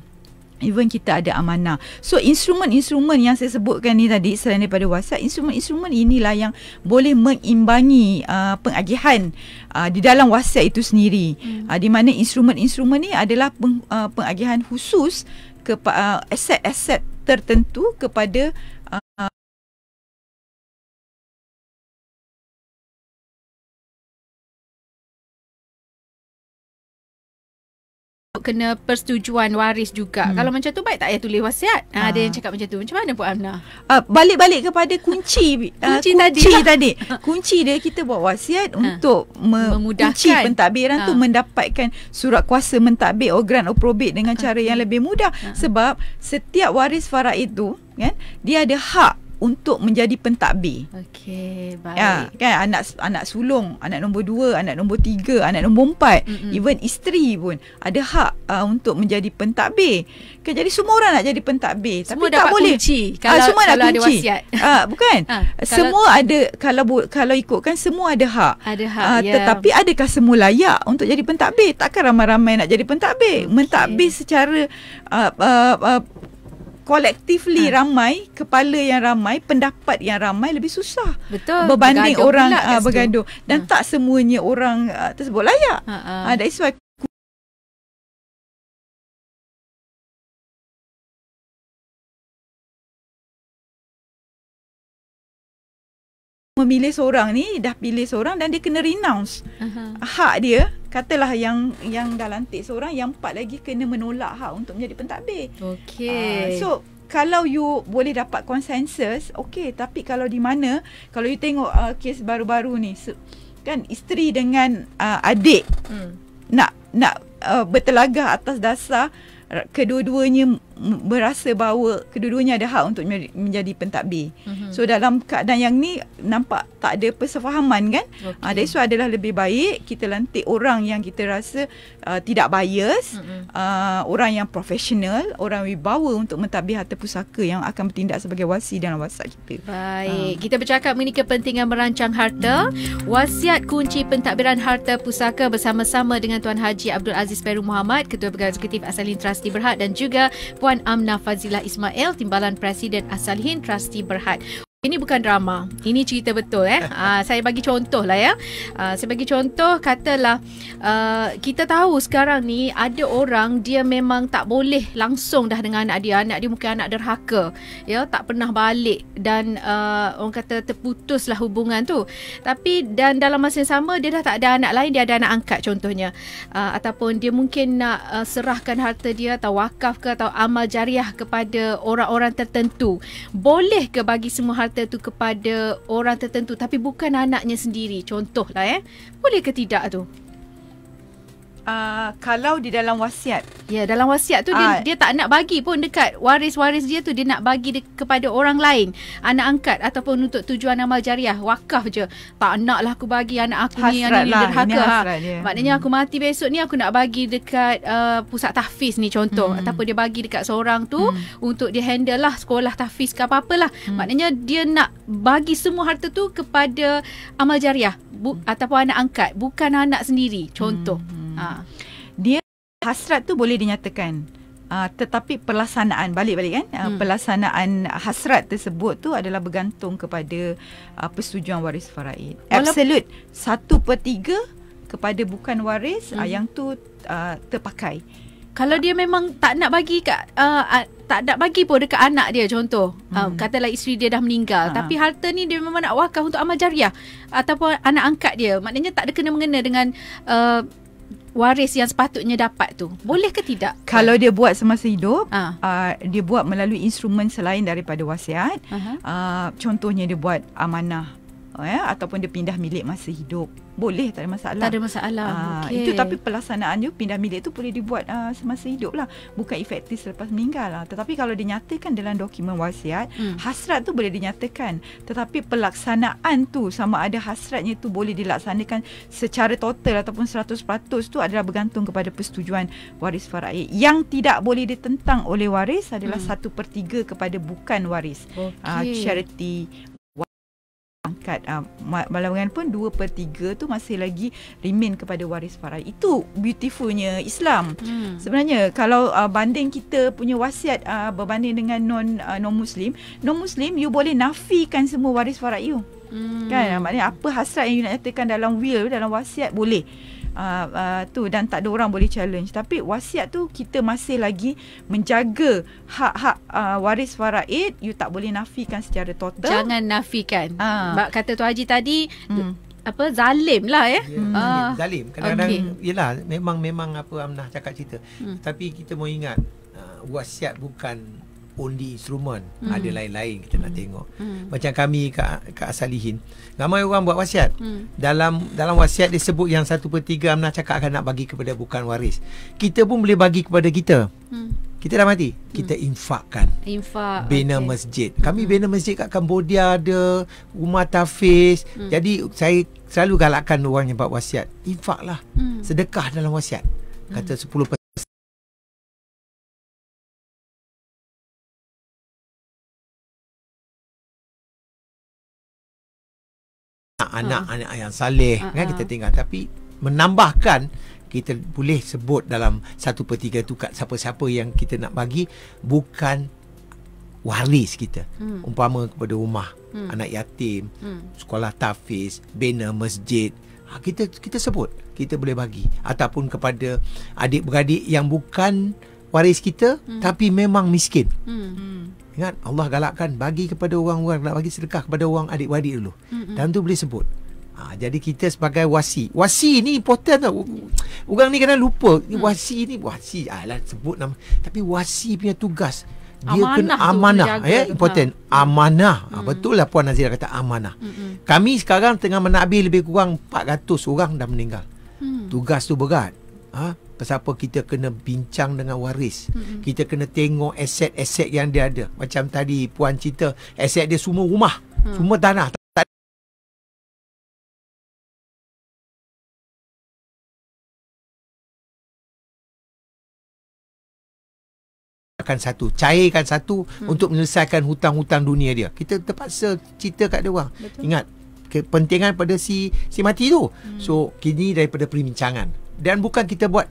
even kita ada amanah. So instrumen-instrumen yang saya sebutkan ni tadi selain daripada WhatsApp, instrumen-instrumen inilah yang boleh mengimbangi uh, pengagihan uh, di dalam WhatsApp itu sendiri. Hmm. Uh, di mana instrumen-instrumen ni adalah peng, uh, pengagihan khusus ke uh, aset-aset tertentu kepada kena persetujuan waris juga. Hmm. Kalau macam tu baik tak payah tulis wasiat. Ha. Ada yang ah. cakap macam tu. Macam mana Puan Amna? Uh, balik-balik kepada kunci. (laughs) kunci, uh, kunci tadi. tadi. (laughs) Kunci dia kita buat wasiat uh, untuk me- memudahkan. kunci pentadbiran uh. tu mendapatkan surat kuasa mentadbir or grant or probate dengan cara uh. yang lebih mudah. Uh. Sebab setiap waris faraid tu kan, dia ada hak untuk menjadi pentadbir. Okey, ya, baik. Ya, kan anak anak sulung, anak nombor dua, anak nombor tiga, anak nombor empat, mm-hmm. even isteri pun ada hak uh, untuk menjadi pentadbir. Kan jadi semua orang nak jadi pentadbir, semua tapi dapat tak boleh. Kunci ah, kalau, ha, semua kalau nak kunci. ada wasiat. ha, bukan. Ha, (laughs) kalau, semua ada kalau kalau ikutkan semua ada hak. Ada hak. Ha, yeah. Ya. Tetapi adakah semua layak untuk jadi pentadbir? Takkan ramai-ramai nak jadi pentadbir. Okay. Mentadbir secara uh, uh, uh, collectively hmm. ramai kepala yang ramai pendapat yang ramai lebih susah betul berbanding orang uh, bergaduh dan hmm. tak semuanya orang uh, tersebut layak hmm. Ha, uh, ah, that's why memilih seorang ni dah pilih seorang dan dia kena renounce uh-huh. hak dia katalah yang yang dah lantik seorang yang empat lagi kena menolak ha untuk menjadi pentadbir okey uh, so kalau you boleh dapat consensus, okey tapi kalau di mana kalau you tengok uh, kes baru-baru ni so, kan isteri dengan uh, adik hmm. nak nak uh, bertelagah atas dasar kedua-duanya berasa bahawa kedua-duanya ada hak untuk menjadi pentadbir. Mm-hmm. So dalam keadaan yang ni nampak tak ada persefahaman kan? Okay. Uh, ah, that's why adalah lebih baik kita lantik orang yang kita rasa uh, tidak bias, mm-hmm. uh, orang yang profesional, orang wibawa untuk mentadbir harta pusaka yang akan bertindak sebagai wasi dalam wasiat kita. Baik, uh. kita bercakap mengenai kepentingan merancang harta, mm-hmm. wasiat kunci pentadbiran harta pusaka bersama-sama dengan Tuan Haji Abdul Aziz Perum Muhammad, Ketua Pegawai Eksekutif Asal Trust Trusti Berhad dan juga Puan Amna Fazilah Ismail Timbalan Presiden Asalhin Trusti Berhad ini bukan drama. Ini cerita betul eh. Uh, (laughs) saya bagi contoh lah ya. Uh, saya bagi contoh katalah uh, kita tahu sekarang ni ada orang dia memang tak boleh langsung dah dengan anak dia. Anak dia mungkin anak derhaka. Ya, tak pernah balik dan uh, orang kata lah hubungan tu. Tapi dan dalam masa yang sama dia dah tak ada anak lain, dia ada anak angkat contohnya. Uh, ataupun dia mungkin nak uh, serahkan harta dia atau wakaf ke atau amal jariah kepada orang-orang tertentu. Boleh ke bagi semua harta harta tu kepada orang tertentu tapi bukan anaknya sendiri contohlah eh boleh ke tidak tu Uh, kalau di dalam wasiat. Ya, dalam wasiat tu uh, dia ah. dia tak nak bagi pun dekat waris-waris dia tu dia nak bagi de- kepada orang lain, anak angkat ataupun untuk tujuan amal jariah, wakaf je. Tak nak lah aku bagi anak aku ni yang lah, ni derhaka. Ha. Maknanya hmm. aku mati besok ni aku nak bagi dekat uh, pusat tahfiz ni contoh hmm. ataupun dia bagi dekat seorang tu hmm. untuk dia handle lah sekolah tahfiz ke apa-apalah. Hmm. Maknanya dia nak bagi semua harta tu kepada amal jariah bu- hmm. ataupun anak angkat, bukan anak sendiri contoh. Hmm. Hmm. Ah. dia hasrat tu boleh dinyatakan Uh, tetapi pelaksanaan balik-balik kan uh, hmm. pelaksanaan hasrat tersebut tu adalah bergantung kepada uh, persetujuan waris faraid Walau... absolute satu per tiga kepada bukan waris hmm. uh, yang tu uh, terpakai kalau dia memang tak nak bagi kat uh, tak nak bagi pun dekat anak dia contoh hmm. katalah isteri dia dah meninggal ha. tapi harta ni dia memang nak wakaf untuk amal jariah ataupun anak angkat dia maknanya tak ada kena mengena dengan uh, waris yang sepatutnya dapat tu boleh ke tidak kalau dia buat semasa hidup ha. uh, dia buat melalui instrumen selain daripada wasiat uh-huh. uh, contohnya dia buat amanah eh, ataupun dia pindah milik masa hidup boleh tak ada masalah tak ada masalah aa, ah, okay. itu tapi pelaksanaan dia pindah milik tu boleh dibuat aa, ah, semasa hidup lah bukan efektif selepas meninggal lah tetapi kalau dinyatakan dalam dokumen wasiat hmm. hasrat tu boleh dinyatakan tetapi pelaksanaan tu sama ada hasratnya tu boleh dilaksanakan secara total ataupun 100% tu adalah bergantung kepada persetujuan waris faraid yang tidak boleh ditentang oleh waris adalah hmm. 1 per 3 kepada bukan waris ah, okay. aa, charity angkat uh, ah, balangan pun 2 per 3 tu masih lagi remain kepada waris farai. Itu beautifulnya Islam. Hmm. Sebenarnya kalau uh, banding kita punya wasiat uh, berbanding dengan non uh, non-muslim, non-muslim you boleh nafikan semua waris farai you. Hmm. Kan? Maknanya apa hasrat yang you nak nyatakan dalam will, dalam wasiat boleh uh, uh, tu dan tak ada orang boleh challenge tapi wasiat tu kita masih lagi menjaga hak-hak uh, waris faraid you tak boleh nafikan secara total jangan nafikan mak uh. kata tu haji tadi hmm. apa zalim lah eh ya, uh. zalim kadang-kadang okay. yalah memang memang apa amnah cakap cerita hmm. tapi kita mau ingat uh, wasiat bukan undi instrumen hmm. ada lain-lain kita hmm. nak tengok hmm. macam kami kat kat asalihin ramai orang buat wasiat hmm. dalam dalam wasiat dia sebut yang 1/3 amnah cakap akan nak bagi kepada bukan waris kita pun boleh bagi kepada kita hmm. kita dah mati hmm. kita hmm. infakkan infak bina okay. masjid kami hmm. bina masjid kat Cambodia ada rumah tafis hmm. jadi saya selalu galakkan orang yang buat wasiat infaklah hmm. sedekah dalam wasiat kata hmm. 10 anak-anak ha. yang saleh uh-huh. kan kita tinggal tapi menambahkan kita boleh sebut dalam satu per tiga tu kat siapa-siapa yang kita nak bagi bukan waris kita hmm. umpama kepada rumah hmm. anak yatim hmm. sekolah tahfiz bina masjid ha, kita kita sebut kita boleh bagi ataupun kepada adik-beradik yang bukan waris kita hmm. tapi memang miskin. Hmm. hmm. Ingat Allah galakkan bagi kepada orang-orang nak bagi sedekah kepada orang adik wadi dulu. Hmm. Dan tu boleh sebut. Ha, jadi kita sebagai wasi. Wasi ni important tau. Orang ni kadang lupa. Ni hmm. wasi ni wasi. Alah sebut nama. Tapi wasi punya tugas dia amanah kena amanah tu ya important kita. Ha. amanah ha, hmm. betul lah puan Nazira kata amanah hmm. kami sekarang tengah menabi lebih kurang 400 orang dah meninggal hmm. tugas tu berat ha pasal apa kita kena bincang dengan waris. Mm-hmm. Kita kena tengok aset-aset yang dia ada. Macam tadi puan cerita, aset dia semua rumah, mm. semua tanah. kan satu cairkan satu hmm. untuk menyelesaikan hutang-hutang dunia dia. Kita terpaksa cerita kat dia orang. Ingat kepentingan pada si si mati tu. Hmm. So kini daripada perbincangan dan bukan kita buat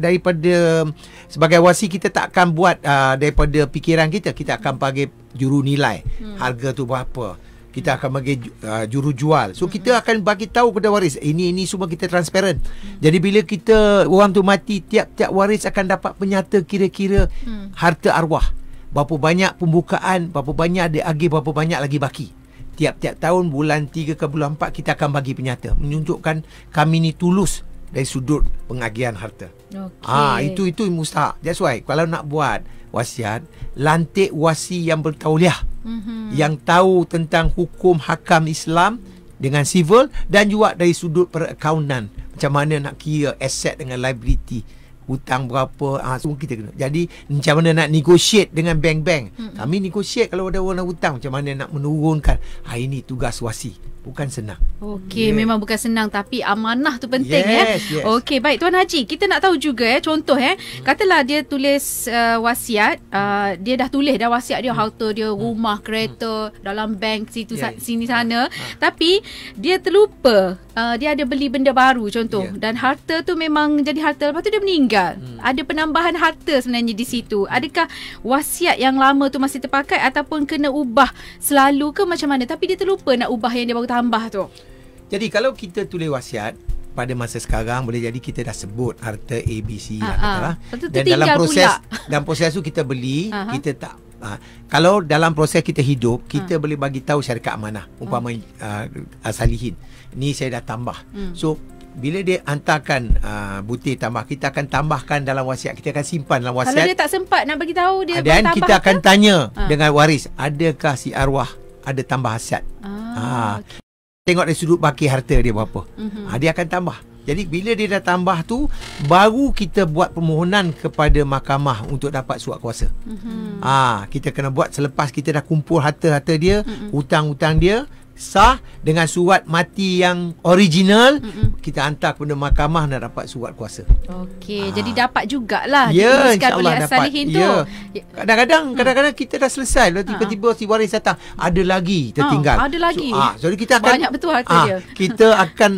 daripada sebagai wasi kita tak akan buat uh, daripada fikiran kita kita akan panggil juru nilai hmm. harga tu berapa kita akan bagi uh, ah, juru jual so hmm. kita akan bagi tahu kepada waris ini eh, ini semua kita transparent hmm. jadi bila kita orang tu mati tiap-tiap waris akan dapat penyata kira-kira hmm. harta arwah berapa banyak pembukaan berapa banyak ada agih berapa banyak lagi baki tiap-tiap tahun bulan 3 ke bulan 4 kita akan bagi penyata menunjukkan kami ni tulus dari sudut pengagihan harta. Okay. Ha, ah, itu itu mustahak. That's why kalau nak buat wasiat, lantik wasi yang bertauliah. Mm-hmm. Yang tahu tentang hukum hakam Islam dengan civil dan juga dari sudut perakaunan. Macam mana nak kira aset dengan liability hutang berapa ah ha, semua kita kena. Jadi macam mana nak negotiate dengan bank-bank? Mm-hmm. Kami negotiate kalau ada orang hutang macam mana nak menurunkan. Ha ini tugas wasi bukan senang. Okey, yeah. memang bukan senang tapi amanah tu penting eh. yes, eh. Yes. Okey, baik Tuan Haji, kita nak tahu juga eh contoh eh. Hmm. Katalah dia tulis uh, wasiat, uh, dia dah tulis dah wasiat dia hmm. harta dia, hmm. rumah, hmm. kereta, hmm. dalam bank situ yeah. Ya. sini sana. Ha. Tapi dia terlupa uh, dia ada beli benda baru contoh yeah. dan harta tu memang jadi harta lepas tu dia meninggal hmm. ada penambahan harta sebenarnya di situ adakah wasiat yang lama tu masih terpakai ataupun kena ubah selalu ke macam mana tapi dia terlupa nak ubah yang dia baru tambah tu jadi kalau kita tulis wasiat pada masa sekarang boleh jadi kita dah sebut harta ABC ha, lah, ha. dan dalam proses pula. dalam proses tu kita beli ha, kita tak Ha, kalau dalam proses kita hidup, kita hmm. boleh bagi tahu syarikat mana umpama uh, hmm. ah, asalihin. Ah, Ni saya dah tambah. Hmm. So bila dia hantarkan uh, butir tambah, kita akan tambahkan dalam wasiat. Kita akan simpan dalam wasiat. Kalau dia tak sempat nak bagi tahu dia Dan kita akan ke? tanya ha. dengan waris, adakah si arwah ada tambah hasiat? Ah, ha. okay tengok dari sudut baki harta dia berapa. Mm-hmm. Ha, dia akan tambah. Jadi bila dia dah tambah tu baru kita buat permohonan kepada mahkamah untuk dapat suap kuasa. Mm-hmm. Ha, kita kena buat selepas kita dah kumpul harta-harta dia, mm-hmm. hutang-hutang dia, sah dengan surat mati yang original Mm-mm. kita hantar kepada mahkamah nak dapat surat kuasa. Okey, ha. jadi dapat jugalah diteruskan ya, oleh as-salihin ya. tu. Ya. Kadang-kadang hmm. kadang-kadang kita dah selesai lalu tiba-tiba ha. si waris datang, ada lagi tertinggal. Ha, ada lagi. So, ha, jadi kita akan banyak betul harta ha, dia. Kita (laughs) akan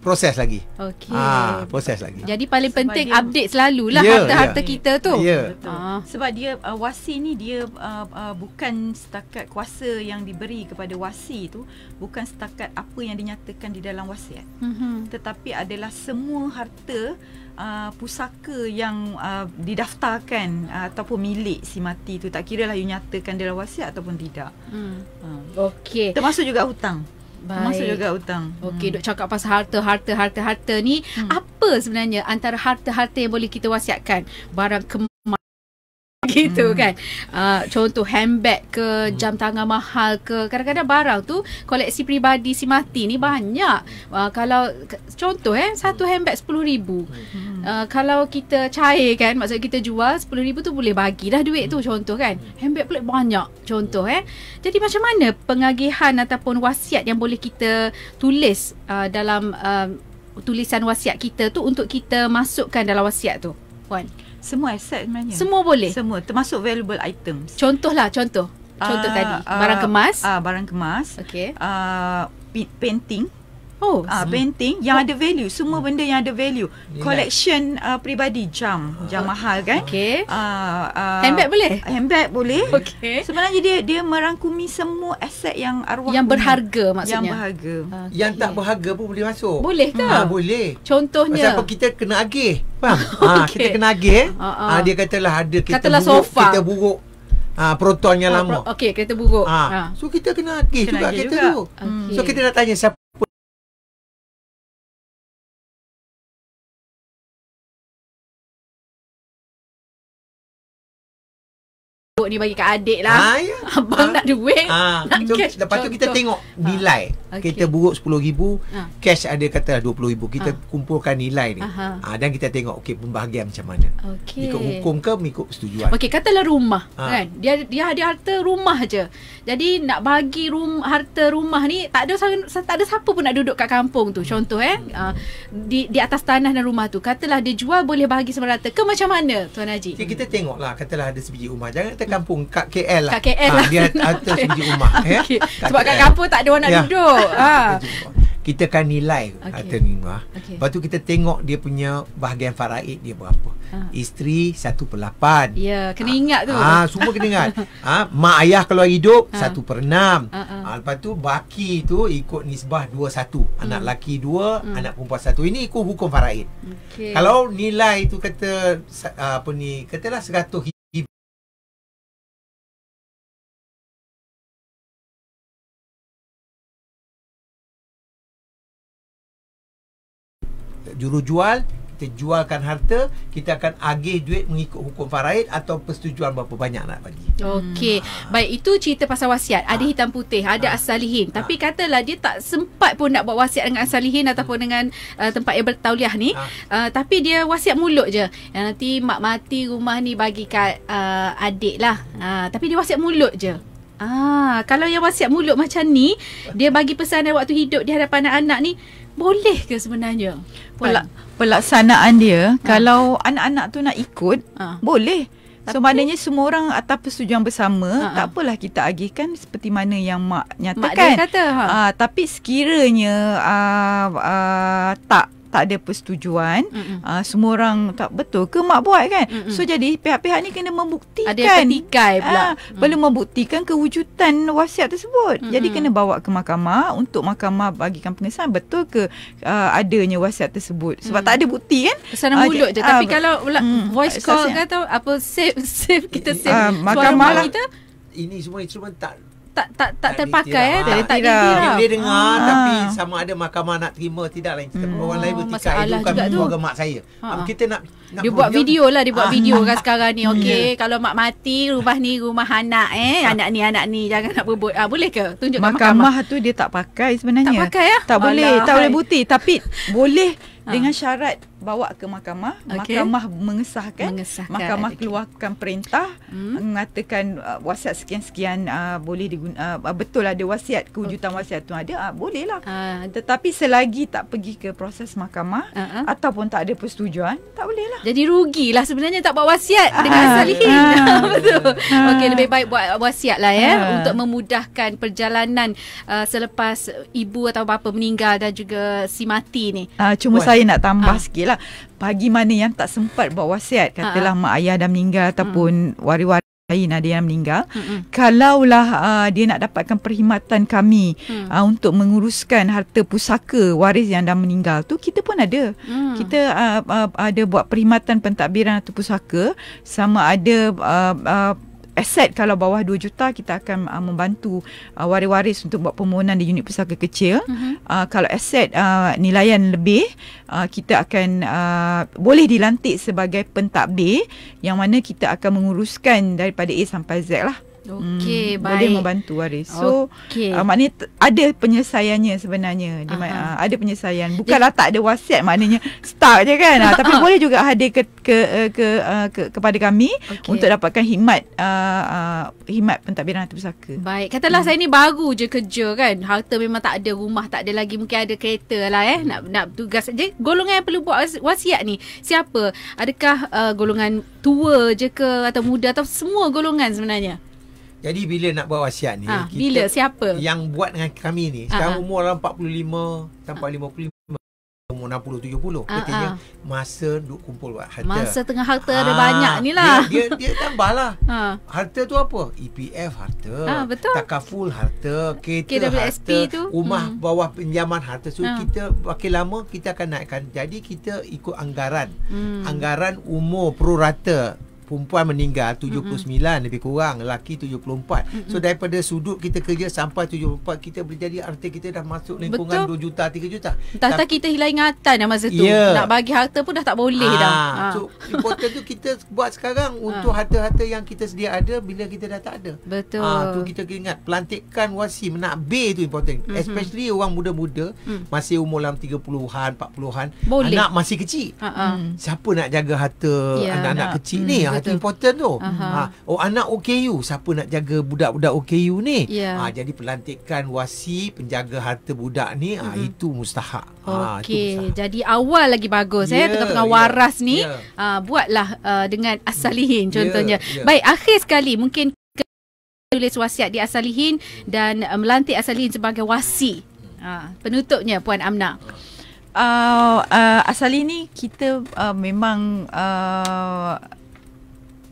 proses lagi. Okey. Ah, ha, proses lagi. Jadi paling Sebab penting dia update selalulah ya, harta-harta yeah. kita tu. Ya. Yeah. Ah. Sebab dia uh, wasi ni dia uh, uh, bukan setakat kuasa yang diberi kepada wasi tu, bukan setakat apa yang dinyatakan di dalam wasiat. Mm-hmm. Tetapi adalah semua harta Uh, pusaka yang uh, didaftarkan uh, ataupun milik si mati tu tak kiralah you nyatakan dalam wasiat ataupun tidak. Hmm. Uh. Okey. Termasuk juga hutang. Baik. Masuk juga hutang. Okey, hmm. duk cakap pasal harta, harta, harta, harta ni, hmm. apa sebenarnya antara harta-harta yang boleh kita wasiatkan? Barang kem- gitu hmm. kan. Uh, contoh handbag ke, hmm. jam tangan mahal ke, kadang-kadang barang tu koleksi peribadi si mati ni banyak. Uh, kalau contoh eh satu hmm. handbag 10,000. Uh, hmm. ah, kalau kita cair kan, maksudnya kita jual 10,000 tu boleh bagi dah duit tu contoh kan. Handbag pula banyak contoh eh. Jadi macam mana pengagihan ataupun wasiat yang boleh kita tulis uh, dalam uh, tulisan wasiat kita tu untuk kita masukkan dalam wasiat tu. Puan. Semua aset sebenarnya. Semua boleh? Semua, termasuk valuable items. Contoh lah, contoh. Contoh uh, tadi. Ah, barang kemas. Uh, barang kemas. Okay. Uh, painting. Oh, ah, painting yang oh. ada value, semua hmm. benda yang ada value. Yeah. Collection uh, peribadi jam, jam oh. mahal kan? Okay. Uh, uh, handbag boleh? Handbag boleh. Okay. Sebenarnya dia dia merangkumi semua aset yang arwah yang berharga maksudnya. Yang berharga. Okay. Yang tak berharga pun boleh masuk. Boleh ke? Ha, boleh. Contohnya. Sebab kita kena agih. Faham? (laughs) okay. ha, kita kena agih. Uh-uh. Ha, dia katalah ada kita katalah buruk, sofa. kita buruk. Ha, proton yang oh, lama. Okey, kereta buruk. Ha. ha. So kita kena agih juga agih kereta tu. Hmm. Okay. So kita nak tanya siapa ni bagi kat adik lah. Ha, ya. (laughs) Abang ha. nak duit. Ha. (laughs) Nak Jom, cash. Lepas tu kita Jom. tengok nilai. Ha. Okay. Kita buruk RM10,000. Ha. Cash ada kata lah RM20,000. Kita ha. kumpulkan nilai ni. Ha. Dan kita tengok okay, pembahagian macam mana. Okay. Ikut hukum ke ikut persetujuan. Okay, katalah rumah. Ha. Kan? Dia, dia ada harta rumah je. Jadi nak bagi rum, harta rumah ni tak ada tak ada siapa pun nak duduk kat kampung tu. Contoh eh. Hmm. di, di atas tanah dan rumah tu. Katalah dia jual boleh bagi sama rata ke macam mana Tuan Haji? Okay, kita tengoklah katalah ada sebiji rumah. Jangan kata kampung kat KL lah. Kat KL ha, ah, lah. Dia (laughs) atas biji rumah. Eh? Okay. Eh? Kat Sebab kat kampung tak ada orang nak ya. duduk. ha. (laughs) Kita kan nilai okay. atas rumah. Okay. Lepas tu kita tengok dia punya bahagian faraid dia berapa. Ha. Isteri 1 per 8 Ya, kena ha. ingat tu Ah, ha, Semua kena ingat ha, (laughs) Mak ayah kalau hidup 1 ha. per 6 ha, ha. Lepas tu baki tu ikut nisbah 2-1 hmm. Anak lelaki 2, hmm. anak perempuan 1 Ini ikut hukum faraid okay. Kalau nilai tu kata Apa ni, katalah 100 juru jual kita jualkan harta kita akan agih duit mengikut hukum faraid atau persetujuan berapa banyak nak bagi. Okey. Ha. Baik itu cerita pasal wasiat. Ada ah. hitam putih, ada ha. Ah. asalihin. Ha. Tapi ah. katalah dia tak sempat pun nak buat wasiat dengan asalihin hmm. ataupun dengan uh, tempat yang bertauliah ni. Ha. Uh, tapi dia wasiat mulut je. Yang nanti mak mati rumah ni bagi kat uh, adik lah. Uh, tapi dia wasiat mulut je. Ah, kalau yang wasiat mulut macam ni, dia bagi pesanan waktu hidup di hadapan anak-anak ni, boleh ke sebenarnya? Pelak, pelaksanaan dia ha. kalau anak-anak tu nak ikut ha. boleh so Tapi, maknanya semua orang atas persetujuan bersama ha, ha. tak apalah kita agihkan seperti mana yang mak nyatakan mak kata ha. Ha. tapi sekiranya uh, uh, tak tak ada persetujuan uh, semua orang tak betul ke mak buat kan Mm-mm. so jadi pihak-pihak ni kena membuktikan ada yang petikai pula uh, perlu membuktikan kewujudan wasiat tersebut Mm-mm. jadi kena bawa ke mahkamah untuk mahkamah bagikan pengesahan betul ke uh, adanya wasiat tersebut sebab mm. tak ada bukti kan pesanan uh, mulut je uh, tapi uh, kalau mm, voice call kata apa save (laughs) save kita save uh, mahkamah lah. kita ini semua instrumen tak tak tak tak terpakai eh dia lah. tak tirau dia dengar ha. tapi sama ada mahkamah nak terima tidak lain kita hmm. orang lain bertikai itu bukan keluarga mak saya ha. kita nak, nak dia buat video lah dia buat ha. video kan sekarang ni okey yeah. kalau mak mati rumah ni rumah anak eh ah. anak ni anak ni jangan nak berbuat ha. boleh ke tunjuk mahkamah, mahkamah tu dia tak pakai sebenarnya tak pakai ya? tak Alah. boleh tak boleh bukti tapi boleh dengan syarat bawa ke mahkamah okay. mahkamah mengesahkan, mengesahkan mahkamah okay. keluarkan perintah hmm. mengatakan uh, wasiat sekian-sekian uh, boleh diguna uh, uh betul ada wasiat kewujudan okay. wasiat tu ada uh, boleh lah ha. Ah. tetapi selagi tak pergi ke proses mahkamah uh-huh. ataupun tak ada persetujuan tak boleh lah jadi rugilah sebenarnya tak buat wasiat ha. dengan ah. salihin ha. (laughs) betul ha. okey lebih baik buat wasiat lah ya ha. untuk memudahkan perjalanan uh, selepas ibu atau bapa meninggal dan juga si mati ni uh, cuma buat. saya nak tambah ha. sikit lah pagi mana yang tak sempat buat wasiat katalah uh-huh. mak ayah dah meninggal ataupun hmm. wari-wari lain ada yang meninggal mm kalaulah uh, dia nak dapatkan perkhidmatan kami mm. uh, untuk menguruskan harta pusaka waris yang dah meninggal tu kita pun ada mm. kita uh, uh, ada buat perkhidmatan pentadbiran atau pusaka sama ada uh, uh, aset kalau bawah 2 juta kita akan uh, membantu uh, waris-waris untuk buat permohonan di unit pusaka kecil uh-huh. uh, kalau aset uh, nilaian lebih uh, kita akan uh, boleh dilantik sebagai pentadbir yang mana kita akan menguruskan daripada A sampai Z lah Okey, hmm. baik. Boleh membantu Aris. So, okay. uh, ah, maknanya ada penyelesaiannya sebenarnya. Dima- uh, ah, ada penyelesaian. Bukanlah tak ada wasiat maknanya start je kan. Uh, tapi (laughs) boleh juga hadir ke ke uh, ke, uh, ke kepada kami okay. untuk dapatkan khidmat a uh, uh, khidmat pentadbiran hati pusaka. Baik. Katalah hmm. saya ni baru je kerja kan. Harta memang tak ada, rumah tak ada lagi, mungkin ada kereta lah eh. Nak nak tugas je. Golongan yang perlu buat wasiat ni siapa? Adakah uh, golongan tua je ke atau muda atau semua golongan sebenarnya? Jadi bila nak buat wasiat ni ha, kita, Bila siapa Yang buat dengan kami ni ha, Sekarang ha. umur dalam 45 Sampai ha. 55 umur 60 70 ha, ketika ha. masa duk kumpul buat harta masa tengah harta ha, ada banyak ni lah dia dia, dia tambahlah ha. (laughs) harta tu apa EPF harta ha, betul. takaful harta kereta KWSP harta tu. rumah hmm. bawah pinjaman harta so ha. kita makin lama kita akan naikkan jadi kita ikut anggaran hmm. anggaran umur prorata perempuan meninggal 79 mm-hmm. lebih kurang laki 74 mm-hmm. so daripada sudut kita kerja sampai 74 kita boleh jadi arti kita dah masuk lingkungan Betul. 2 juta 3 juta tak tak kita hilang ingatan dah masa tu yeah. nak bagi harta pun dah tak boleh ha. dah ah, ha. so important tu kita buat sekarang ha. untuk harta-harta yang kita sedia ada bila kita dah tak ada Betul. Ha. tu kita kena ingat pelantikan wasi nak B tu important mm-hmm. especially orang muda-muda mm. masih umur dalam 30-an 40-an boleh. anak masih kecil ha. Ha. siapa nak jaga harta ya, anak-anak nak. kecil mm. ni ah, sangat Betul. important tu. Uh-huh. Ha, oh anak OKU, siapa nak jaga budak-budak OKU ni? Yeah. Ya. Ha, jadi pelantikan wasi penjaga harta budak ni uh-huh. ha, itu mustahak. Ah, Okey, jadi awal lagi bagus yeah, eh ya, tengah-tengah yeah. waras ya, ni yeah. ha, buatlah uh, dengan asalihin contohnya. Yeah, yeah. Baik, akhir sekali mungkin tulis wasiat di asalihin dan uh, melantik asalihin sebagai wasi. Ha, penutupnya puan Amna. Uh, uh, asal ini kita uh, memang uh,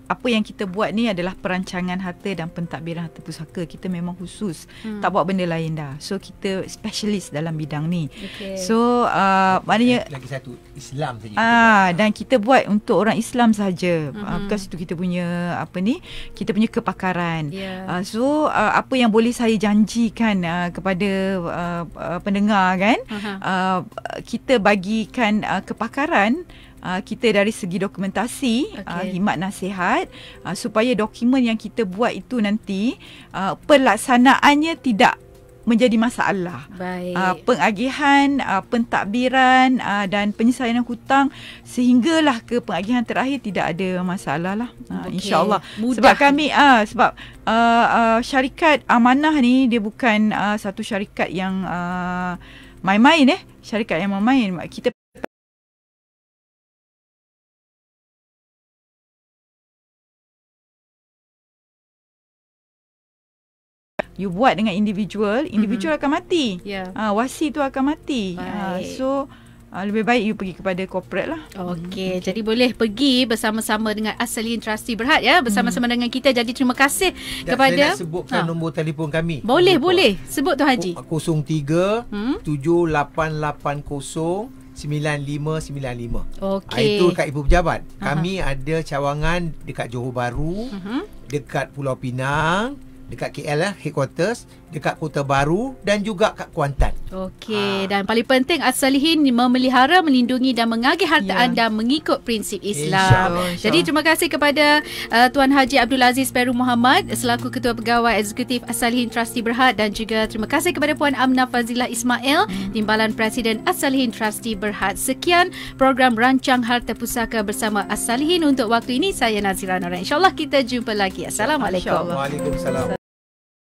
apa yang kita buat ni adalah perancangan harta dan pentadbiran harta pusaka. Kita memang khusus. Hmm. Tak buat benda lain dah. So, kita specialist dalam bidang ni. Okay. So, uh, maknanya... Lagi satu, Islam Ah, Uh, dan kita buat untuk orang Islam sahaja. Mm-hmm. Uh, ah, because itu kita punya, apa ni, kita punya kepakaran. Yeah. Ya. Uh, so, uh, apa yang boleh saya janjikan uh, kepada uh, uh, pendengar kan, uh-huh. uh, kita bagikan uh, kepakaran uh, kita dari segi dokumentasi ah, okay. uh, himat nasihat uh, supaya dokumen yang kita buat itu nanti uh, pelaksanaannya tidak menjadi masalah. Baik. Uh, pengagihan, uh, pentadbiran uh, dan penyelesaian hutang sehinggalah ke pengagihan terakhir tidak ada masalah lah. Uh, okay. InsyaAllah. Sebab kami, uh, sebab uh, uh, syarikat amanah ni dia bukan uh, satu syarikat yang uh, main-main eh. Syarikat yang main-main. Kita you buat dengan individual individual mm-hmm. akan mati yeah. uh, wasi tu akan mati ah, baik. so Uh, lebih baik you pergi kepada corporate lah. Okay, okay. jadi boleh pergi bersama-sama dengan Asalin Trusty Berhad ya. Bersama-sama hmm. dengan kita. Jadi terima kasih Dan ya, kepada... Saya nak sebutkan ha. nombor telefon kami. Boleh, nombor. boleh. Sebut tu Haji. 03-7880-9595. Hmm? Okay. Itu dekat Ibu Pejabat. Kami Aha. ada cawangan dekat Johor Bahru, uh-huh. dekat Pulau Pinang, dekat KL lah eh, headquarters dekat Kota Baru dan juga kat Kuantan. Okey ha. dan paling penting as memelihara melindungi dan mengagih harta yeah. anda mengikut prinsip Islam. Insya Allah, insya Allah. Jadi terima kasih kepada uh, Tuan Haji Abdul Aziz Peru Muhammad selaku Ketua Pegawai Eksekutif As-Salihin Trusti Berhad dan juga terima kasih kepada Puan Amna Fazila Ismail hmm. Timbalan Presiden As-Salihin Trusti Berhad. Sekian program Rancang Harta Pusaka bersama as untuk waktu ini saya Nazira Nora. Insyaallah kita jumpa lagi. Assalamualaikum. Waalaikumsalam.